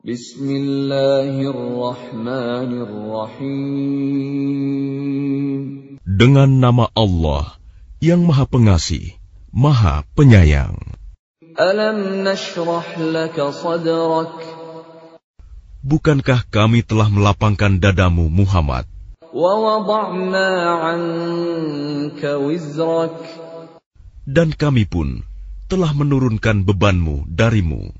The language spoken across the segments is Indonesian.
Bismillahirrahmanirrahim. Dengan nama Allah yang Maha Pengasih, Maha Penyayang. Alam nashrah laka sadrak. Bukankah kami telah melapangkan dadamu Muhammad? Wa wada'na 'anka wizrak. Dan kami pun telah menurunkan bebanmu darimu.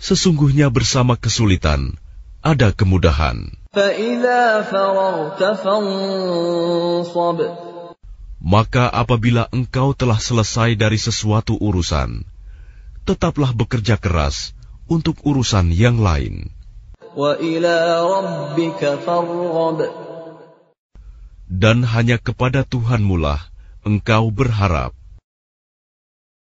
sesungguhnya bersama kesulitan ada kemudahan. Maka apabila engkau telah selesai dari sesuatu urusan, tetaplah bekerja keras untuk urusan yang lain. Dan hanya kepada Tuhanmulah engkau berharap.